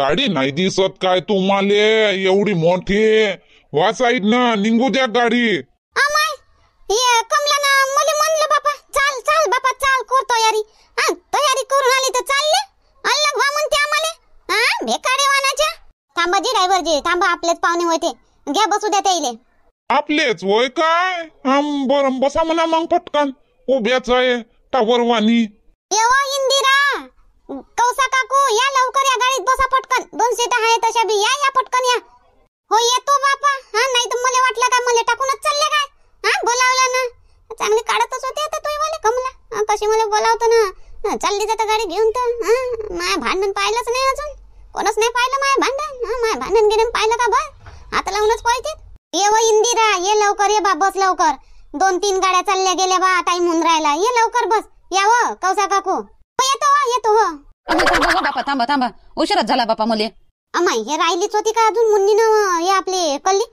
गाडी नाही दिसत काय तुम्हाला एवढी मोठी वाचाईत ना निघू द्या गाडी अमाय ये कमला मुली म्हणले बापा चल चाल बापा चाल कर तयारी हा तयारी करून आली तर चालले अल्लग वा म्हणते आम्हाला हा भेकाडे वानाच्या थांबा जी ड्रायव्हर जी थांबा आपलेच पाहुणे होते घ्या बसू द्या त्याइले आपलेच होय काय आम बरं बसा म्हणा मग पटकन उभ्याच आहे टावर वाणी येवा इंदिरा कौसा काकू या लवकर या गाडीत बसा पटकन दोन सीट आहे तशा बी या या पटकन या हो येतो बापा हा नाही तर मला वाटलं का मला टाकूनच चालले काय हा बोलावलं ना चांगली काढतच होते आता तुम्ही मला कमला कशी मला बोलावतो ना चालली जाता गाडी घेऊन तर हा माय भांडण पाहिलंच नाही अजून कोणच नाही पाहिलं माय भांडण हा माय भांडण गिरण पाहिलं का बरं आता लावूनच पाहिजे ये व इंदिरा ये लवकर ये बा बस लवकर दोन तीन गाड्या चालल्या गेल्या बा टाईम होऊन राहिला ये लवकर बस या व कौसा काकू येतो येतो हो बापा थांबा थांबा उशिराच झाला बापा मुले अमाय हे राहिलीच होती का अजून मुन्नी न हे आपली कल्ली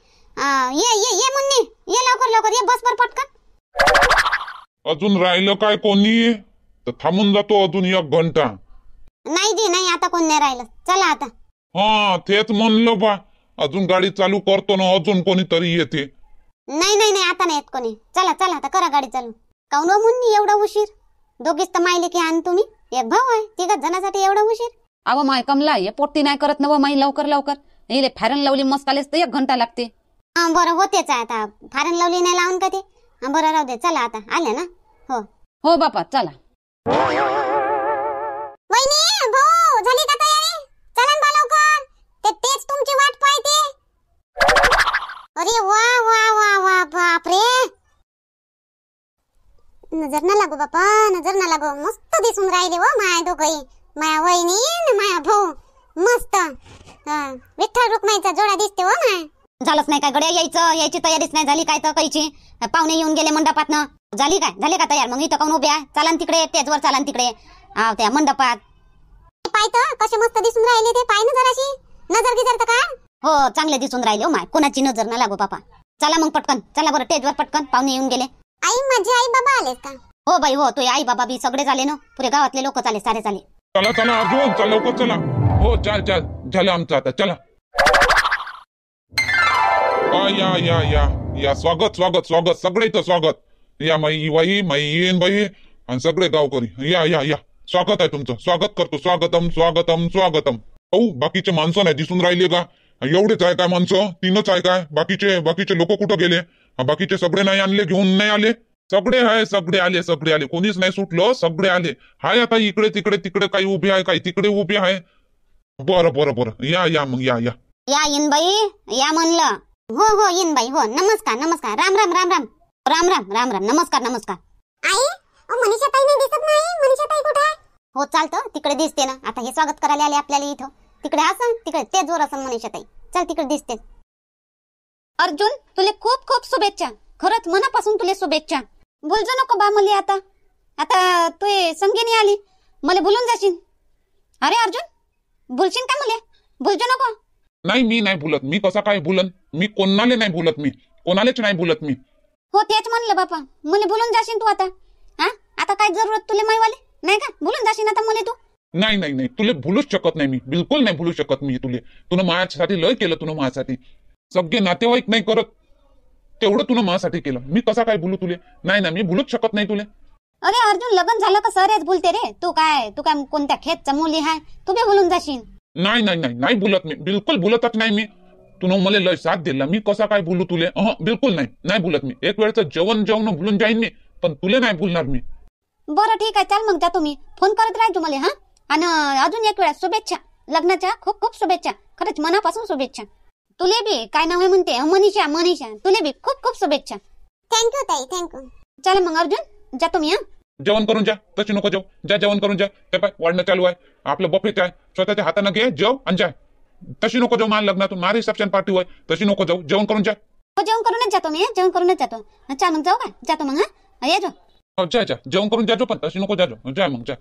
ये ये ये मुन्नी ये लवकर लवकर ये बस वर पटकन अजून राहिलं काय कोणी तर थांबून जातो अजून एक घंटा नाही जी नाही आता कोण नाही राहिलं चला आता हा तेच म्हणलो बा अजून गाडी चालू करतो ना अजून कोणीतरी येते नाही नाही नाही आता नाही येत कोणी चला चला आता करा गाडी चालू काऊन हो मुन्नी एवढा उशीर दोघीच तर मायले की आण तुम्ही एक भाऊ आहे तिघाच जाण्यासाठी एवढं उशीर अव माय कमला हे पोटी नाही करत ना माई लवकर लवकर इले फॅरन लावली मस्त तर एक घंटा लागते हां बरं होतेच आता फॅरन लावली नाही लावून का ते हां बरं राहू दे चला आता आले ना हो हो बापा चला भाऊ झाली का लवकर ते तेच तुमची वाट पाहते अरे वा वा वा वा बापरे नजर ना लागो बापा नजर ना लागो मस्त दिसून राहिले व हो माया दोघही माया वहिनी माया भाऊ मस्त विठ्ठल रुक्माईचा जोडा दिसते हो माय झालंच नाही काय गड्या यायचं यायची तयारीच नाही झाली काय तर काहीची पाहुणे येऊन गेले मंडपात झाली काय झाले का तयार मग इथं काऊन उभ्या चालान तिकडे तेजवर चालान तिकडे आव त्या मंडपात पाय तर कसे मस्त दिसून राहिले ते पाय ना जराशी नजर गिजर तर का हो चांगले दिसून राहिले हो माय कोणाची नजर ना लागो बापा चला मग पटकन चला बरं टेजवर पटकन पाहुणे येऊन गेले आई माझे आई बाबा आले का हो बाई हो तो आई बाबा बी सगळे झाले ना पुरे गावातले लोक चाले सारे झाले चला चला अजून चल चला हो चल चल झालं आमचं आता चला या या या या स्वागत स्वागत स्वागत सगळे तो स्वागत या माई वाई माई येन बाई आणि सगळे गावकरी या या या स्वागत आहे तुमचं स्वागत करतो स्वागतम स्वागतम स्वागतम औ बाकीचे माणसं नाही दिसून राहिले का एवढेच आहे काय माणसं तीनच आहे काय बाकीचे बाकीचे लोक कुठं गेले बाकीचे सगळे नाही आणले घेऊन नाही आले सगळे हाय सगळे आले सगळे आले कोणीच नाही सुटलं सगळे आले हाय आता इकडे तिकडे तिकडे काही उभे आहे काही तिकडे उभे आहे बरं बरं बरं या या मग या या या इनबाई या म्हणलं हो हो इनबाई हो नमस्कार नमस्कार राम राम राम राम राम राम राम राम नमस्कार नमस्कार आई मनीषा ताई नाही दिसत नाही मनीषा ताई कुठे हो चालतं तिकडे दिसते ना आता हे स्वागत करायला आले आपल्याला इथं तिकडे असं तिकडे ते जोर असं मनीषा ताई चल तिकडे दिसते अर्जुन तुले खूप खूप शुभेच्छा खरंच मनापासून तुले शुभेच्छा बोलजो नको बा मला आता आता तू संगीनी आली मला बोलून जाशील अरे अर्जुन बोलशील का मला बोलजो नको नाही मी नाही बोलत मी कसा काय बोलन मी कोणाले नाही बोलत मी कोणालेच नाही बोलत मी हो तेच म्हणलं बापा मला बोलून जाशील तू आता हा आता काय जरूरत तुले माईवाले नाही का बोलून जाशील आता मला तू नाही नाही नाही तुले बोलूच शकत नाही मी बिलकुल नाही बोलू शकत मी तुले तुला माझ्यासाठी लय केलं तुला माझ्यासाठी सगळे नातेवाईक नाही करत तेवढं तुला माझ्यासाठी केलं मी कसा काय बोलू तुले नाही ना मी बोलूच शकत नाही तुले अरे अर्जुन लग्न झालं का सरच बोलते रे तू काय तू काय कोणत्या खेत मुली हाय तुम्ही बोलून जाशील नाही नाही नाही नाही बोलत मी बिलकुल बोलतच नाही मी तू मला लय साथ दिला मी कसा काय बोलू तुले बिलकुल नाही नाही बोलत मी एक वेळच जेवण जेवण बोलून जाईन मी पण तुले नाही बोलणार मी बरं ठीक आहे चाल मग जा तुम्ही फोन करत राहा तुम्हाला हा आणि अजून एक वेळा शुभेच्छा लग्नाच्या खूप खूप शुभेच्छा खरंच मनापासून शुभेच्छा तुले बी काय नाव आहे म्हणते मनीषा मनीषा तुले बी खूप खूप शुभेच्छा थँक्यू ताई थँक्यू चला मग अर्जुन जा मी जेवण करून जा तशी नको जाऊ जा जेवण करून जा ते पाय वाढणं चालू आहे आपलं बफेट आहे स्वतःच्या हातानं घे जेव आणि जा तशी नको जाऊ माझ्या लग्नातून माझी रिसेप्शन पार्टी होय तशी नको जाऊ जेवण करून जा हो जेवण करूनच जातो मी जेवण करूनच जातो अच्छा मग जाऊ का जातो मग हा हो, जा जेवण करून जाजो पण तशी नको जाजो जा मग जा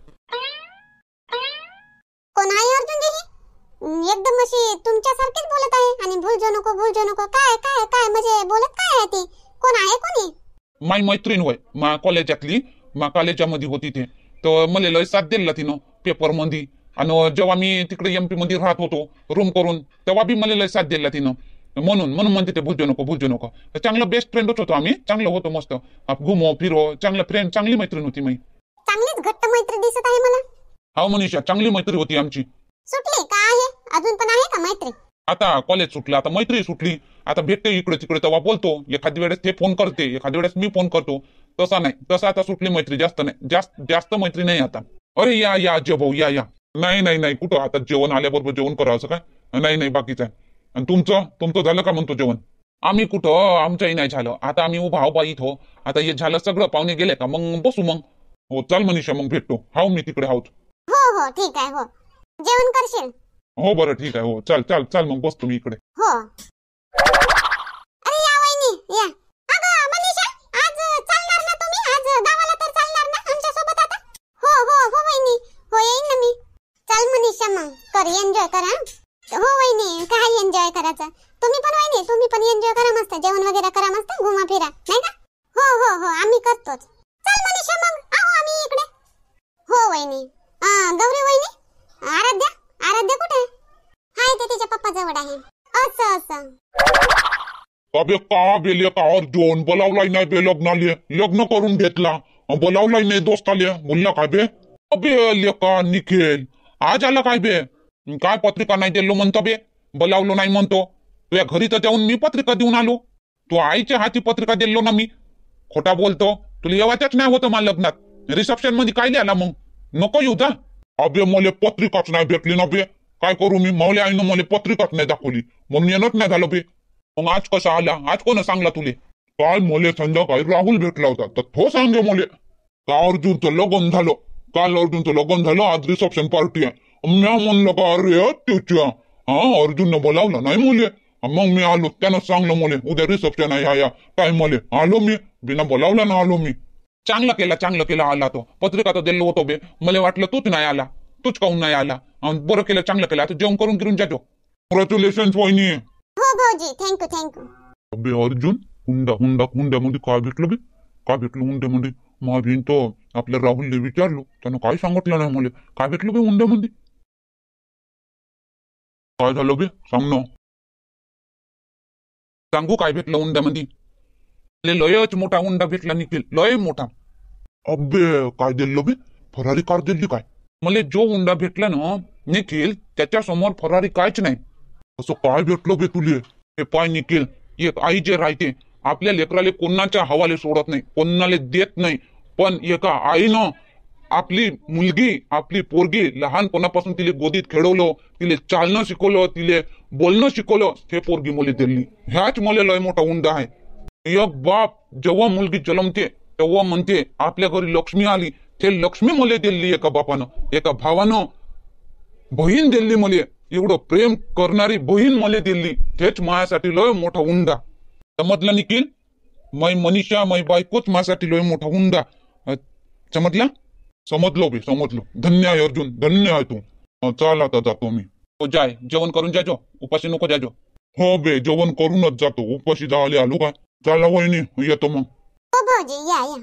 कोणा अर्जुन जी एकदम अशी तुमच्यासारखीच बोलत आहे आणि भुलजो नको भुलजो नको काय काय काय म्हणजे बोलत काय आहे ती कोण आहे कोणी माय मैत्रीण होय मा कॉलेजातली मा कॉलेजामध्ये होती ते तर मला लय साथ दिला तिनं पेपर मध्ये आणि जेव्हा मी तिकडे एमपी मध्ये राहत होतो रूम करून तेव्हा बी मला लय साथ दिला तिनं म्हणून म्हणून म्हणते ते भुलजो नको भुलजो नको चांगलं बेस्ट फ्रेंडच होतो आम्ही चांगलं होतो मस्त घुमो फिरो चांगला फ्रेंड चांगली मैत्रीण होती मी चांगलीच घट्ट मैत्री दिसत आहे मला हा मनीषा चांगली मैत्री होती आमची सुटली अजून पण आहे का मैत्री आता कॉलेज सुटलं आता मैत्री सुटली आता भेटते इकडे तिकडे तेव्हा बोलतो एखाद्या वेळेस ते फोन करते एखाद्या वेळेस मी फोन करतो तसा नाही तसा आता सुटली मैत्री जास्त नाही जास्त जास्त मैत्री नाही आता अरे या या अजय भाऊ या या नाही नाही नाही कुठं आता जेवण आल्याबरोबर जेवण करावं काय नाही नाही बाकीचं आणि तुमचं तुमचं झालं का म्हणतो जेवण आम्ही कुठं आमच्याही नाही झालं आता आम्ही उभा बाई इथं आता हे झालं सगळं पाहुणे गेले का मग बसू मग हो चाल मनीषा मग भेटतो हाव मी तिकडे हाव हो हो ठीक आहे हो जेवण करशील हो बरोबर ठीक आहे हो चल चल चल मग बस तुम्ही इकडे हो अरे या वहिनी या अगं मनीषा आज चालणार ना तुम्ही आज गावाला तर चालणार ना आमच्या सोबत आता हो हो हो वहिनी हो येईन ना मी चल मनीषा मग कर एन्जॉय करा हो वहिनी काय एन्जॉय करायचं तुम्ही पण वहिनी तुम्ही पण एन्जॉय करा मस्त जेवण वगैरे करा मस्त घुमा फिरा नाही का हो हो हो आम्ही करतोच चल मनीषा मग आहो आम्ही इकडे हो वहिनी गौरी वहिनी आराध्या आराध्य कुठे हाय ते तिच्या पप्पा जवळ आहे असं असं अबे का बेले का दोन बोलावलाय नाही बे लग्न करून घेतला बोलावलाय नाही आले बोलला काय बे अबे का निखिल आज आला काय बे काय पत्रिका नाही दिलो म्हणतो बे बोलावलो नाही म्हणतो तुझ्या घरी तर जाऊन मी पत्रिका देऊन आलो तू आईच्या हाती पत्रिका दिलो ना मी खोटा बोलतो तुला येवाच्याच नाही होतं मला लग्नात रिसेप्शन मध्ये काय लिहाला मग नको येऊ दा अबे मले पत्रिकाच नाही भेटली ना बे काय करू मी मावल्या आईनं मले पत्रिकाच नाही दाखवली मग मेहनत नाही झालं बे मग आज कसा आला आज कोण सांगला तुले काल मले संध्याकाळी राहुल भेटला होता तर तो सांगे मोले का अर्जुनचं लगन झालं काल अर्जुनचं लगन झालं आज रिसेप्शन पार्टी आहे म्या म्हणलं का अरे त्याच्या हा अर्जुननं बोलावलं नाही मुले मग मी आलो त्यानं सांगलं मुले उद्या रिसेप्शन आहे या काय मले आलो मी बिना बोलावला ना आलो मी चांगलं केला चांगलं केला आला तो पत्रिका तर दिलं होतो बे मला वाटलं तूच नाही आला तूच काहून नाही आला अन बरं केलं चांगलं केलं आता जेवण करून गिरून जातो कॉंग्रॅच्युलेशन वहिनी हो भाऊजी थँक्यू थँक्यू अबे अर्जुन हुंडा हुंडा हुंड्यामध्ये काय भेटलं बे काय भेटलं हुंड्यामध्ये माझी तो आपल्या राहुलने विचारलो त्यानं काय सांगितलं नाही मला काय भेटलं बे हुंड्यामध्ये काय झालं बे सांग ना सांगू काय भेटलं हुंड्यामध्ये लयच मोठा हुंडा भेटला निखिल लय मोठा अबे काय दिलो बे फरारी कार दिली काय मला जो हुंडा भेटला ना निखिल त्याच्या समोर फरारी कायच नाही असं काय भेटलो बे तुले हे पाय निखिल एक आई जे राहते आपल्या लेकराले कोणाच्या हवाले सोडत नाही कोणाले देत नाही पण एका आईनं आपली मुलगी आपली पोरगी लहानपणापासून तिले गोदीत खेळवलं तिले चालणं शिकवलं तिले बोलणं शिकवलं हे पोरगी मुली दिली ह्याच मला लय मोठा हुंडा आहे एक बाप जेव्हा मुलगी जलमते तेव्हा म्हणते आपल्या घरी लक्ष्मी आली ते लक्ष्मी मले दिली एका बापानं एका भावानं बहीण दिली मले एवढं प्रेम करणारी बहीण मले दिली तेच माझ्यासाठी लय मोठा उंडा समजला निखिल मै मनीषा मै बायकोच माझ्यासाठी लय मोठा हुंडा समजला समजलो बी समजलो धन्य आहे अर्जुन धन्य आहे तू चाल आता जातो मी तो हो, जाय जेवण करून जाजो उपाशी नको जाजो हो बे जेवण करूनच जातो उपाशी जायला आलो का चला वहिनी येतो मग हो भाऊजी या या आई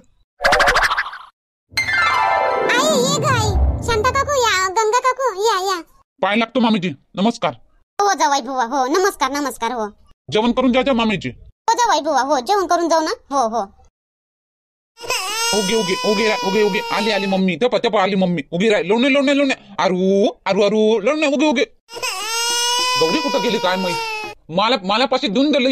ये ग आई शांता काकू या गंगा काकू या या पाय लागतो मामीजी नमस्कार हो जावाई बुवा हो नमस्कार नमस्कार हो जेवण करून जाऊ जा मामीजी हो जावाई बुवा हो जेवण करून जाऊ ना हो हो उगे उगे उगे रा- उगे उगे आली आली मम्मी तेपा तेपा आली मम्मी उगी राय लोणे लोणे लोणे अरू अरू अरू लोणे उगे उगे गौरी कुठं गेली काय माहित मला मला पाशी देऊन दिलं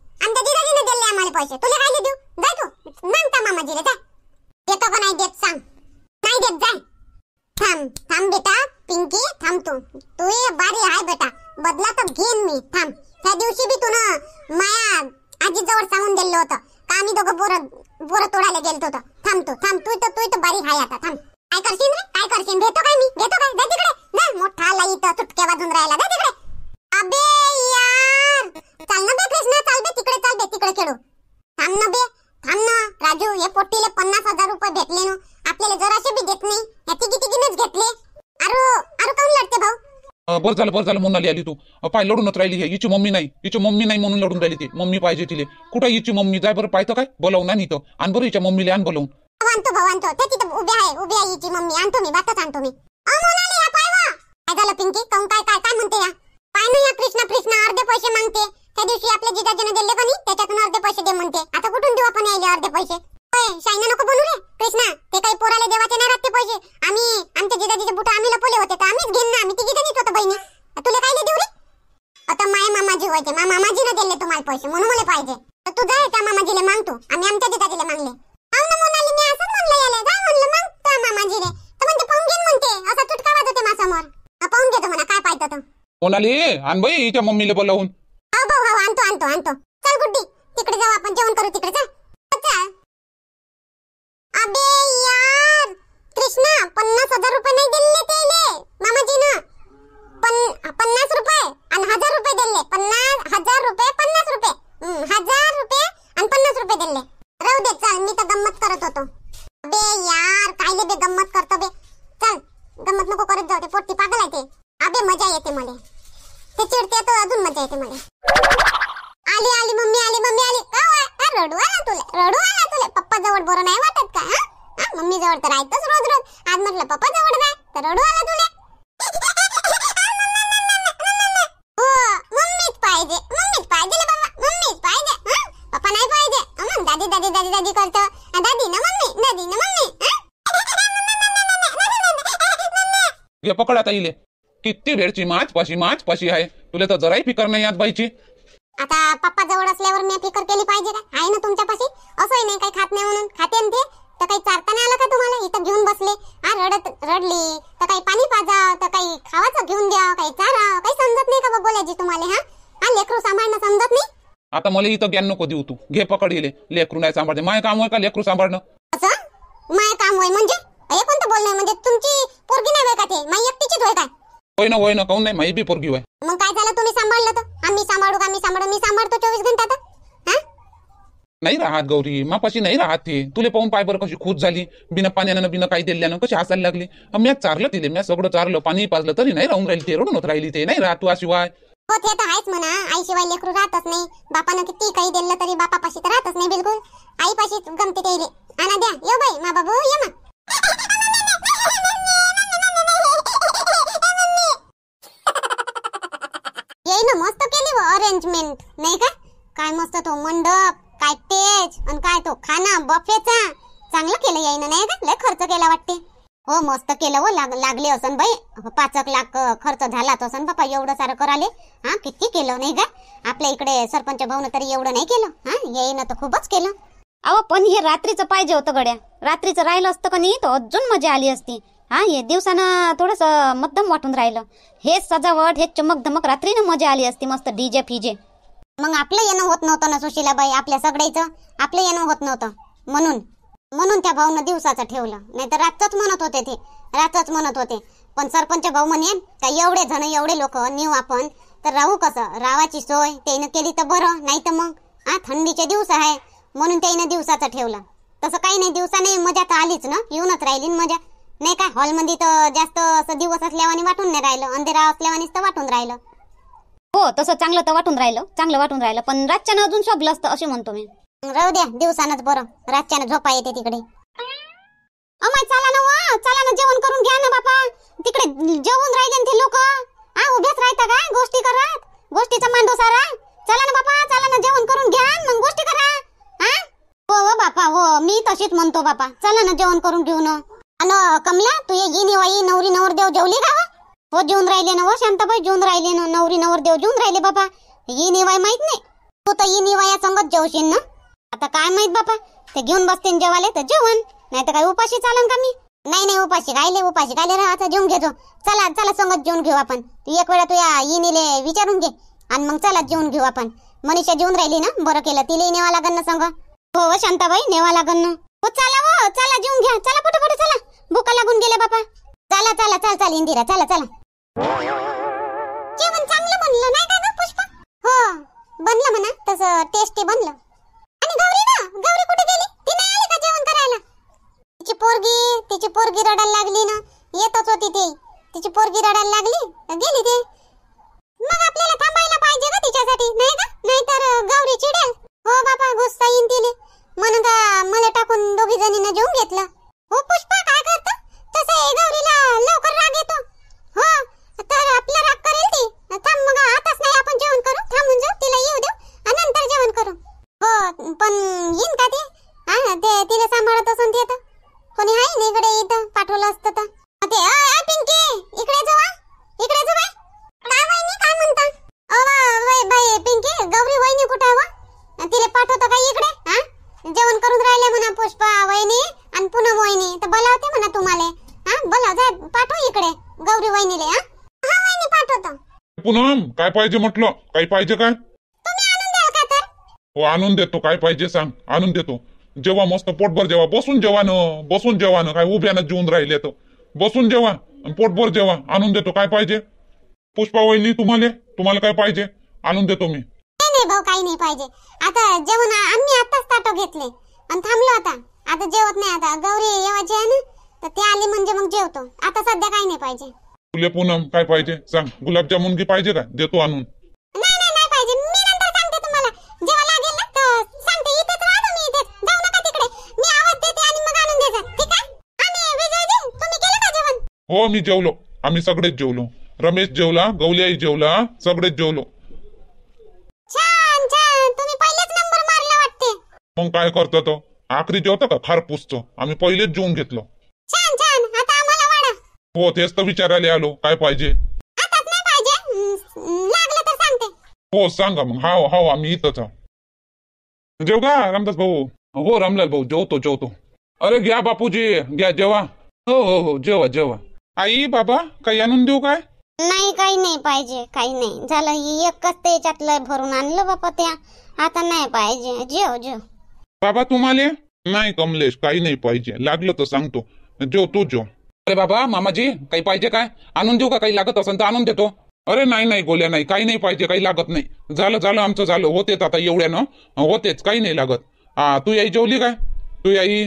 आमच्या जिजाजीने दिले आम्हाला पैसे तुला काय देऊ जा तू मागता मामा जिरे जा देतो पण नाही देत सांग नाही देत जाय थांब थांब बेटा पिंकी थांब तू तू बारी आहे बेटा बदला तर घेन मी थांब त्या दिवशी बी तू माया आजी जवळ सांगून दिलं होतं का आम्ही दोघं बोर बोर तोडायला गेलो होतो थांब तू थांब तू तो तू तर बारी आहे आता थांब काय करशील रे काय करशील घेतो काय मी घेतो काय जा तिकडे जा मोठा लाई तर सुटक्या वाजून राहिला जा तिकडे अबे यार चल ना बे कृष्णा चल बे तिकडे चल बे तिकडे खेळू थांब ना बे थांब ना राजू हे पोट्टीले पन्नास हजार रुपये भेटले ना आपल्याला जराशे बी देत नाही ह्याची किती गिनच घेतले अरे अरे काऊन लढते भाऊ बर झालं बर झालं म्हणून आली आली तू पाय लढूनच राहिली हे हिची मम्मी नाही हिची मम्मी नाही म्हणून लढून राहिली ती मम्मी पाहिजे तिले कुठं हिची मम्मी जाय बरं पाहतो काय बोलवून आणि तो आण बरं हिच्या मम्मीला आण बोलवून आणतो भाऊ आणतो ते तिथं उभे आहे उभे आहे हिची मम्मी आणतो मी बातच आणतो मी आण बाई हिच्या मम्मीला बोलावून हो, हो, हो, आणतो आणतो आणतो कळाता येईल किती वेळची माच पाशी माच पाशी आहे तुला तर जराही फिकर नाही आज बाईची आता पप्पा जवळ असल्यावर मी फिकर केली पाहिजे का आहे ना तुमच्यापाशी असं नाही काही खात नाही म्हणून खाते ते तर काही चारता नाही आलं का तुम्हाला इथं घेऊन बसले हा रडत रडली तर काही पाणी पाजा तर काही खावाचं घेऊन द्या काही चारा काही समजत नाही का बोलायची तुम्हाला हा हा लेकरू सांभाळणं समजत नाही आता मला इथं ज्ञान नको देऊ तू घे पकड येले लेकरू नाही सांभाळते माय काम होय का लेकरू सांभाळणं असं माय काम होय म्हणजे अरे कोणतं बोलणं आहे? म्हणजे तुमची पोरगी नाही होय का ते माई एकटीची होय काय होय ना होय ना काहून नाही माई बी पोरगी होय मग काय झालं तुम्ही सांभाळलं तर आम्ही सांभाळू का? आम्ही सांभाळू मी सांभाळतो चोवीस घंटा तर नाही राहत गौरी मापाशी नाही राहत ती तुले पाहून पाय बरं कशी खूप झाली बिना पाण्यानं बिना काही दिल्यानं कशी हसायला लागली अं, म्या चारलं तिले म्या सगळं चारलं पाणी पाजलं तरी नाही राहून राहिली ते रडून होत राहिली ते नाही राहत तू शिवाय हो ते तर आहेच म्हणा आईशिवाय लेकरू राहतच नाही बापानं किती काही दिलं तरी बापापाशी तर राहतच नाही बिलकुल आईपाशी गमते त्याइले आणा द्या यो बाई मा बाबू ये मा येईन मस्त केली व अरेंजमेंट नाही का काय मस्त तो मंडप काय तेज आणि काय तो खाना बफेचा चांगलं केलं येईन नाही का खर्च केला वाटते हो मस्त केलं व लाग लागले असन बाई पाचक लाख खर्च झाला तो असन बापा एवढं सारं कराले हा किती केलं नाही का आपल्या इकडे सरपंच भाऊन तरी एवढं नाही केलं हा येईन तर खूपच केलं अहो पण हे रात्रीचं पाहिजे होतं गड्या रात्रीचं राहिलं असतं का नाही तर अजून मजा आली असती हा हे दिवसानं थोडंसं मध्यम वाटून राहिलं हेच सजावट हे चमक धमक रात्रीनं मजा आली असती मस्त डीजे फिजे मग आपलं येणं होत नव्हतं ना सुशीलाबाई आपल्या सगळ्याचं आपलं येणं होत नव्हतं म्हणून म्हणून त्या भाऊनं दिवसाचं ठेवलं नाही तर रातच म्हणत होते ते रातच म्हणत होते पण सरपंच भाऊ म्हणे का एवढे जण एवढे लोक नेऊ आपण तर राहू कसं रावाची सोय त्यानं केली तर बरं नाही तर मग हा थंडीचे दिवस आहे म्हणून त्याईनं दिवसाचं ठेवलं तसं काही नाही नाही मजा तर आलीच ना येऊनच राहिली मजा नाही काय हॉलमध्ये तर जास्त असं दिवस असल्यावानी वाटून नाही राहिलं अंधेरा असल्यावानीच तर वाटून राहिलं हो तसं चांगलं तर वाटून राहिलं चांगलं वाटून राहिलं पण रातच्यानं अजून शोभलं असतं असे म्हणतो मी राहू द्या दिवसानंच बरं रातच्यानं झोपा येते तिकडे अमाय चला ना वा चला ना जेवण करून घ्या ना बापा तिकडे जेवून राहिले ते लोक हा उभेच राहता काय गोष्टी करत गोष्टीचा मांडू सारा चला ना बापा मी तशीच म्हणतो बापा चला ना जेवण करून घेऊ ना अन कमला तू ये नवरी नवर देव जेवली का हो, हो जेवून राहिले ना हो शांताबाई जेवून राहिले ना नवरी नवर देव जेवून राहिले बाबा ये निवाय माहित नाही तू तर ये निवाया संगत जेवशील ना आता काय माहित बाबा ते घेऊन बसते जेवाले तर जेवण नाही तर काय उपाशी चालन का मी नाही नाही उपाशी गायले उपाशी गायले राहा आता जेवून घेतो चला चला संगत जेवून घेऊ आपण तू एक वेळा तू या इनीले विचारून घे आणि मग चला जेवून घेऊ आपण मनीषा जेवून राहिली ना बरं केलं तिला नेवा लागन ना हो, हो शांताबाई नेवा लागन ना हो चला व हो, चला जेवून घ्या चला पुढे चला भूका लागून गेले बापा चला चला चल चल इंदिरा चला चला जेवण चांगलं बनलं नाही का पुष्पा हो बनलं म्हणा तस टेस्टी बनलं आणि गौरी ना गौरी कुठे गेली ती नाही आली का जेवण करायला तिची पोरगी तिची पोरगी रडायला लागली ना येतच होती ती तिची पोरगी रडायला लागली गेली ते मग आपल्याला थांबायला पाहिजे का तिच्यासाठी नाही का नाहीतर गौरी चिडेल हो बाबा गुस्सा येईन दिली म्हणून का मला टाकून दोघी जणींना जेवून घेतलं हो पुष्पा काय करत तसं हे गौरीला लवकर राग येतो हो तर आपला राग करेल ती थांब मग आताच नाही आपण जेवण करू थांबून जाऊ तिला येऊ देऊ आणि नंतर जेवण करू हो पण येईन का ती हा ते तिला सांभाळत असून येतं कोणी आहे ना इकडे इथं पाठवलं असतं तर ते पिंकी इकडे जाऊ इकडे जाऊ पूनम काय पाहिजे म्हटलं काही पाहिजे काय हो आणून देतो काय पाहिजे सांग आणून देतो जेव्हा मस्त पोटभर जेव्हा बसून जेव्हा न बसून जेव्हा न काय उभ्यानं जेवून राहिले तो बसून जेव्हा पोटभर जेवा आणून देतो काय पाहिजे पुष्पा वहिनी तुम्हाला तुम्हाला काय पाहिजे आणून देतो मी नाही भाऊ काही नाही पाहिजे आता जेवण आम्ही आताच ताटो घेतले आणि थांबलो आता आता जेवत नाही आता गौरी येवायची आहे ना तर ते आली म्हणजे मग जेवतो आता सध्या काही नाही पाहिजे तुले पूनम काय पाहिजे सांग गुलाबजामुन की पाहिजे का देतो आणून हो मी जेवलो आम्ही सगळेच जेवलो रमेश जेवला गवल्याई जेवला सगळेच जेवलो मग काय करतो तो आखरी जेवतो का खार पुसतो आम्ही पहिलेच जेवून घेतलो हो तेच तर विचारायला आलो काय पाहिजे हो सांगा मग हाव हाव आम्ही इथंच आहो जेव का रामदास भाऊ हो रामलाल भाऊ जेवतो जेवतो अरे घ्या बापूजी घ्या जेवा हो हो हो जेवा जेवा आई बाबा काही आणून देऊ काय नाही काही नाही पाहिजे काही नाही झालं एकच त्याच्यातलं भरून आणलं बापा त्या आता नाही पाहिजे जेव जेव बाबा तुम्हाला नाही कमलेश काही नाही पाहिजे लागलं तर सांगतो जेव तू जेव अरे बाबा मामाजी काही पाहिजे काय आणून देऊ का काही लागत असेल तर आणून देतो अरे नाही नाही गोल्या नाही काही नाही पाहिजे काही लागत नाही झालं झालं आमचं झालं होतेच आता ना होतेच काही नाही लागत हा तू आई जेवली काय तू आई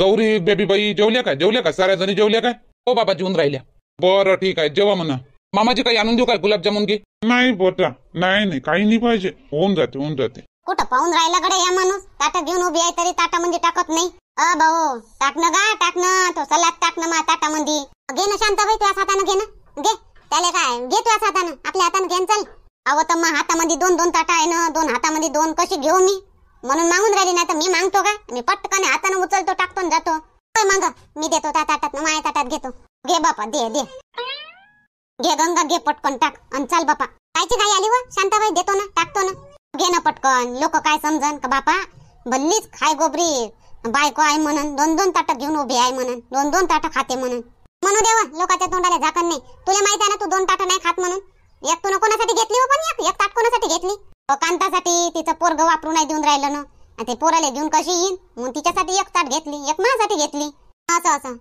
गौरी बेबी बाई जेवल्या काय जेवल्या काय साऱ्या जणी जेवल्या काय हो बाबा जेवून राहिल्या बरं ठीक आहे जेव्हा म्हणा मामाजी काही आणून देऊ काय गुलाबजामुन घे नाही बोटा नाही नाही काही नाही पाहिजे होऊन जाते होऊन जाते कुठं पाहून राहिल्याकडे या माणूस ताटा घेऊन उभी आहे तरी म्हणजे टाकत नाही अ भाऊ टाकणं का टाकणं तो सलाद टाकणं मा ताटामध्ये घे ना शांताबाई तुझ्या हाताने घे ना घे त्याले काय घे तुझ्या हाताने आपल्या हाताने घेन चल अहो तर मग हातामध्ये दोन दोन ताटा आहे ना दोन हातामध्ये दोन कशी घेऊ मी म्हणून मागून राहिली नाही तर मी मागतो का मी पटकन हाताने उचलतो टाकतो जातो मग मी देतो त्या ताटात माया ताटात घेतो घे बापा दे दे घे गंगा घे पटकन टाक आणि चल बापा कायची काय आली व शांताबाई देतो ना टाकतो ना घे ना पटकन लोक काय समजन का बापा भल्लीच खाय गोबरी बायको आहे म्हणून दोन दोन ताटं घेऊन उभी आहे म्हणून दोन दोन ताटा खाते म्हणून म्हणू देवा लोकांच्या तोंडाला झाकण नाही तुला माहिती आहे ना तू दोन ताटा नाही खात म्हणून एक तुला कोणासाठी घेतली हो पण एक एक ताट कोणासाठी घेतली कांतासाठी तिचं पोरग वापरून नाही देऊन राहिलं ना ते पोराला घेऊन कशी येईन मग तिच्यासाठी एक ताट घेतली एक माझ्यासाठी घेतली असं असं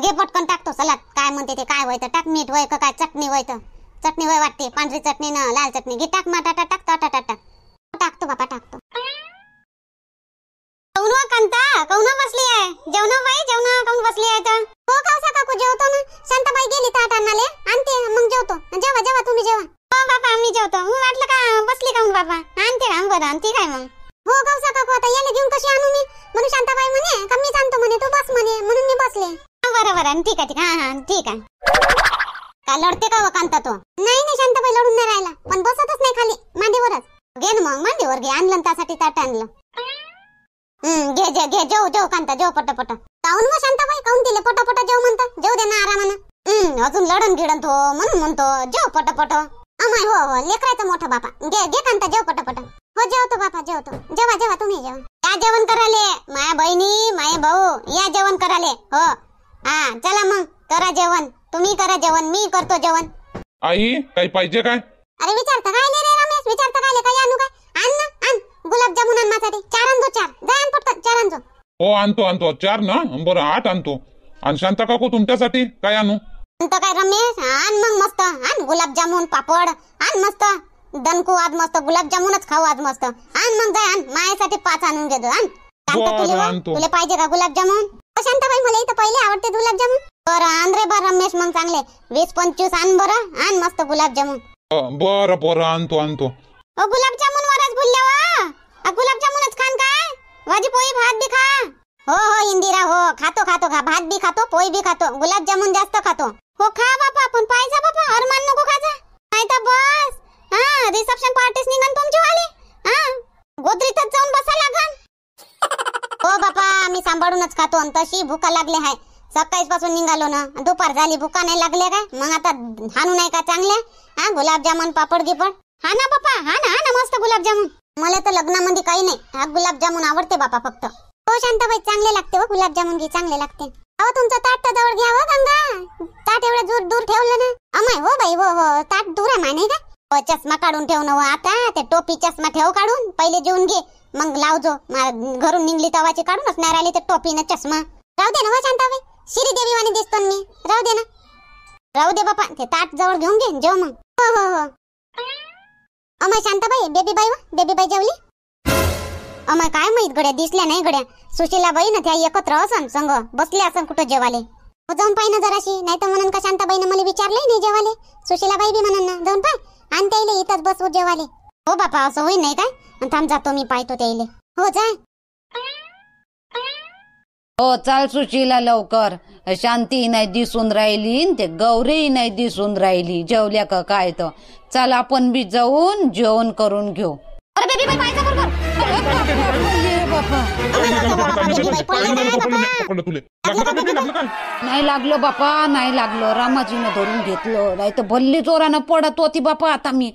घे पटकन टाकतो सलाद काय म्हणते ते काय व्हायचं टाक मीठ व्हाय काय चटणी व्हायचं चटणी वय वाटते पांढरी चटणी ना लाल चटणी घे टाक मा टाटा टाक टाटा टाक जेवण बसली आहे जेवण बाई काऊन बसली आहे तर हो कावसा काकू जेवतो ना शांताबाई गेली ताट आणले आणते मग जेवतो जेवा जेवा तुम्ही जेवा हो बाबा आम्ही जेवतो मी वाटलं का बसली काऊन बाबा आणते राम बरं आणते काय मग हो कावसा काकू आता याला घेऊन कशी आणू मी म्हणून शांताबाई म्हणे का मी सांगतो म्हणे तू बस म्हणे म्हणून मी बसले बरं आणि ठीक आहे ठीक आहे ठीक आहे का लढते का वकांता हो, तो नाही नाही शांताबाई लढून नाही राहिला पण बसतच नाही खाली मांडीवरच घे मग मांडीवर घे आणलं त्यासाठी ताट आणलं हम्म घे घे घे जेव जेव कांता जेव पटापट काऊन मग शांताबाई काऊन दिले पटापट जेव म्हणता जेव दे ना आरामानं अजून लढन गिडन तो म्हणून म्हणतो जेव पटापट अमाय हो हो लेकरायचं बापा घे घे कांता जेव पटपट हो जेवतो बापा जेवतो जेवा जेवा तुम्ही जेवा या जेवण कराले माया बहिणी माया भाऊ या जेवण कराले हो हा चला मग करा जेवण तुम्ही करा जेवण मी करतो जेवण आई काही पाहिजे काय अरे विचारता काय रमेश विचारता काय काय आणू काय आण ना गुलाबजामुन आण माझ्यासाठी चार दो चार जाय आण फक्त चार आणजो हो आणतो आणतो चार ना बरं आठ आणतो आणि शांता काकू तुमच्यासाठी काय आणू काय रमेश आण मग मस्त आण गुलाबजामुन पापड आण मस्त दणकू आज मस्त गुलाबजामुनच खाऊ आज मस्त आण मग जाय आण माझ्यासाठी पाच आणून घेतो आण तुले पाहिजे का गुलाबजामुन ओ शांताबाई मला इथं पहिले आवडते गुलाबजामुन बरं आण रे बर रमेश मग चांगले वीस पंचवीस आण बर आण मस्त गुलाबजामुन बर बरं बरं आणतो आणतो ओ गुलाबजामुन वरच भुलल्या गुलाबजामुनच खान काय वाजी पोळी भात बी खा हो हो इंदिरा हो खातो खातो खा भात बी खातो पोळी बी खातो जामुन जास्त खातो हो खा बापा पण पाहिजे जा बापा अरमान नको खाजा नाही तर बस हा रिसेप्शन पार्टीस निघन तुमची वाली हा गोदरीतच जाऊन बसा लागन हो बापा मी सांभाळूनच खातो आणि तशी भूका लागले हाय सकाळीच पासून निघालो ना दुपार झाली भूका नाही लागले काय मग आता हानू नाही का हां हा गुलाबजामुन पापड गिपड हा ना बापा हा ना हा ना मस्त गुलाबजामुन मला तर लग्नामध्ये काही नाही हा गुलाबजामुन आवडते बापा फक्त हो शांताबाई चांगले लागते हो गुलाबजामुन घे चांगले लागते अहो तुमचा ताट जवळ घ्या हो गंगा ताट एवढं दूर दूर ठेवलं ना अमाय हो बाई हो हो ताट दूर आहे माने का हो, चष्मा काढून ठेव ना हो आता ते टोपी चष्मा ठेव काढून पहिले जेवून घे मग लावजो घरून निघली तवाची काढूनच नाही राहिली तर टोपी ना चष्मा राहू दे ना हो शांताबाई श्री देवी वाणी दिसतो मी राहू दे ना राहू दे बापा ते ताट जवळ घेऊन घे जेव मग हो हो हो अमाय शांताबाई बेबीबाई बेबी बेबीबाई जेवली अमाय काय माहित गड्या दिसल्या नाही गड्या बाई ना त्या एकत्र असन संग बसले असन कुठं जेवाले जाऊन पाय ना जराशी नाही तर म्हणून का शांताबाईनं मला विचारले नाही जेवाले बाई बी म्हणून जाऊन पाय आणि त्याईले इथंच बसवू जेवाले हो बापा असं होई नाही काय थांब जातो मी पाहतो त्याईले हो जा हो चाल सुशीला लवकर शांती नाही दिसून राहिली ते गौरी नाही दिसून राहिली जेवल्या का काय तर चाल आपण बी जाऊन जेवण करून घेऊ नाही लागलो बापा नाही लागलो रामाजीनं धरून घेतलो नाही तर भल्ली जोरानं पडत होती बापा आता मी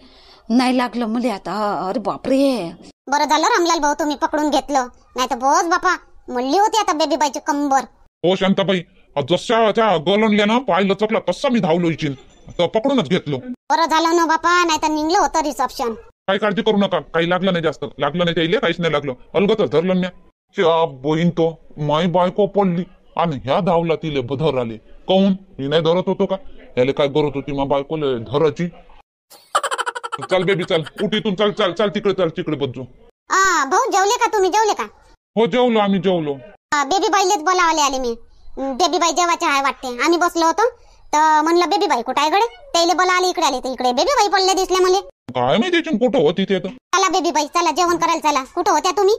नाही लागलं म्हले आता अरे बापरे बरं झालं रामलाल भाऊ तुम्ही पकडून घेतलं नाही तर बोस बापा म्हणली होती आता बेबीबाईची कंबर हो शांताबाई जसा त्या गलनल्या ना पाय चकला तसा मी धावलो इचिन पकडूनच घेतलो बरं झालं ना बापा नाही तर निघलं होतं रिसेप्शन काही काळजी करू नका काही लागलं नाही जास्त लागलं नाही त्याला काहीच नाही लागलं अलगतच धरलं म्या तो माय बायको पडली आणि ह्या धावला तिले बधर आले काऊन ही नाही धरत होतो का ह्याले काय करत होती मा बायको धराची चल बेबी चल तू चल चल चल तिकडे चल तिकडे बदजू भाऊ जेवले का तुम्ही जेवले का हो जेवलो आम्ही जेवलो बेबी बाईलेच बोलावले आले मी बेबी बाई जेवायचे आहे वाटते आम्ही बसलो होतो तर म्हणलं बेबी बाई कुठे इकडे त्याला बोला बोलावले इकडे आले इकडे बेबी बाई पडले दिसले मला काय माहिती तिथून कुठं होती ते चला बेबी बाई चला जेवण करायला चला कुठं होत्या तुम्ही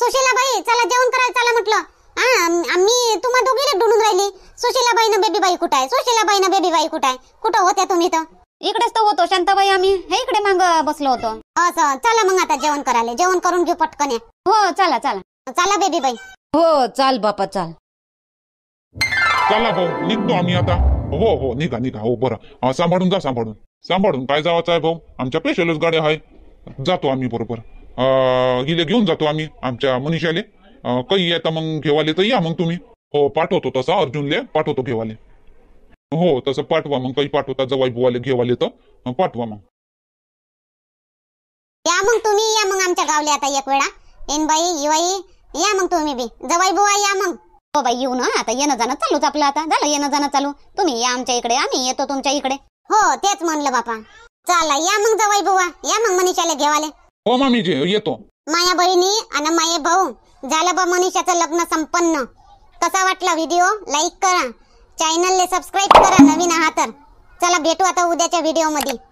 सुशीला बाई चला जेवण करायला चला म्हटलं आम्ही तुम्हा दोघीला ढुंढून राहिली सुशीला बाई ना बेबी बाई कुठं आहे सुशीला बाई ना बेबी बाई कुठं आहे कुठं होत्या तुम्ही तर इकडेच तर होतो शांताबाई आम्ही हे इकडे माग बसलो होतो असं चला मग आता जेवण करायला जेवण करून घेऊ पटकन हो चला चला चला बेबी बाई हो चाल बापा चाल चला भाऊ निघतो आम्ही आता हो हो निघा निघा हो बरं सांभाळून जा सांभाळून सांभाळून काय जावाचं आहे भाऊ आमच्या पेशलच गाड्या आहे जातो आम्ही बरोबर घेऊन जातो आम्ही आमच्या मनीषाले काही येता मग घेवाले तर या मग तुम्ही हो पाठवतो तसा अर्जुनले पाठवतो घेवाले हो तसं पाठवा मग काही पाठवता जवाई बुवाले घेवाले तर पाठवा मग या मग तुम्ही या मग आमच्या गावले आता एक वेळा एन बाई इवाई या मग तुम्ही बी जवाई बुवा या मग हो बाई येऊ ना आता येणं जाणं चालूच आपलं आता झालं येणं जाणं चालू तुम्ही या आमच्या इकडे आम्ही येतो तुमच्या इकडे हो तेच म्हणलं बापा चला या मग जवाई बुवा या मग मनीषाला घेवाले हो मामी येतो माया बहिणी आणि माये भाऊ झालं बा मनीषाचं लग्न संपन्न कसा वाटला व्हिडिओ लाईक करा ले सबस्क्राईब करा नवीन आहात तर चला भेटू आता उद्याच्या मध्ये